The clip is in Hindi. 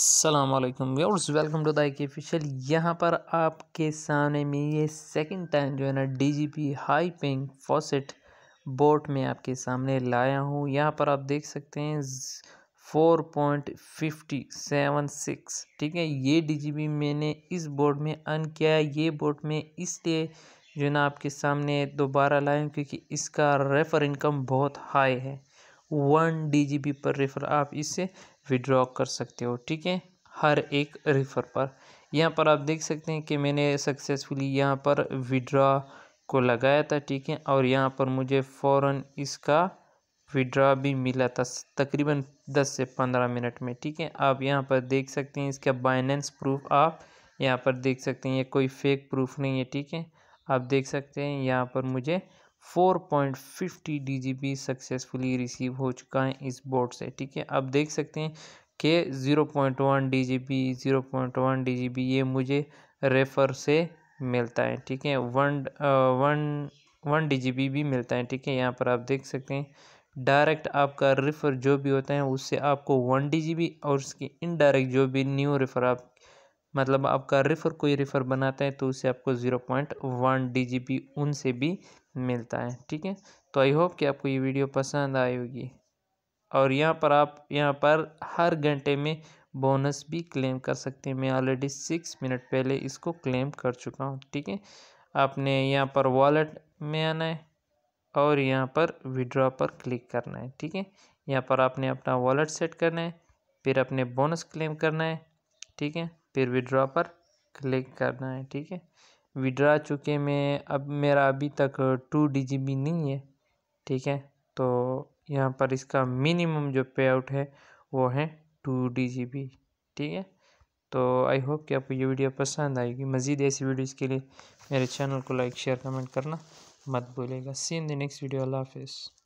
असलम व्यूअर्स वेलकम टू दाइक ऑफिशियल यहाँ पर आपके सामने में ये सेकंड टाइम जो है ना D G P high ping faucet bot में आपके सामने लाया हूँ यहाँ पर आप देख सकते हैं four point fifty seven six ठीक है ये डी जी पी मैंने इस बोट में अन किया है ये बोट में इसलिए जो है ना आपके सामने दोबारा लाया हूँ क्योंकि इसका रेफर इनकम बहुत हाई है वन बी पर रेफर आप इसे विड्रॉ कर सकते हो ठीक है हर एक रेफर पर यहाँ पर आप देख सकते हैं कि मैंने सक्सेसफुली यहाँ पर विड्रॉ को लगाया था ठीक है और यहाँ पर मुझे फ़ौर इसका विड्रॉ भी मिला था तकरीबन दस से पंद्रह मिनट में ठीक है आप यहाँ पर देख सकते हैं इसका बाइनेंस प्रूफ आप यहाँ पर देख सकते हैं ये कोई फेक प्रूफ नहीं है ठीक है आप देख सकते हैं यहाँ पर मुझे 4.50 डीजीपी सक्सेसफुली रिसीव हो चुका है इस बोर्ड से ठीक है आप देख सकते हैं कि 0.1 डीजीपी 0.1 डीजीपी ये मुझे रेफर से मिलता है ठीक है वन वन वन डी भी मिलता है ठीक है यहाँ पर आप देख सकते हैं डायरेक्ट आपका रेफर जो भी होता है उससे आपको वन डी और उसकी इनडायरेक्ट जो भी न्यू रेफर आप मतलब आपका रिफ़र कोई रेफ़र बनाते हैं तो उससे आपको zero point one D G B उनसे भी मिलता है ठीक है तो आई होप कि आपको ये वीडियो पसंद आई होगी और यहाँ पर आप यहाँ पर हर घंटे में बोनस भी क्लेम कर सकते हैं मैं ऑलरेडी सिक्स मिनट पहले इसको क्लेम कर चुका हूँ ठीक है आपने यहाँ पर वॉलेट में आना है और यहाँ पर विड्रॉ पर क्लिक करना है ठीक है यहाँ पर आपने अपना वॉलेट सेट करना है फिर अपने बोनस क्लेम करना है ठीक है फिर विड्रॉ पर क्लिक करना है ठीक है विड्रा चूँकि मैं अब मेरा अभी तक टू डी जी बी नहीं है ठीक है तो यहाँ पर इसका मिनिमम जो पे आउट है वो है टू डी जी बी ठीक है तो आई होप कि आपको ये वीडियो पसंद आएगी मज़ीद ऐसी वीडियोज़ के लिए मेरे चैनल को लाइक शेयर कमेंट करना मत भूलेगा see in the next video अल्लाह हाफिज़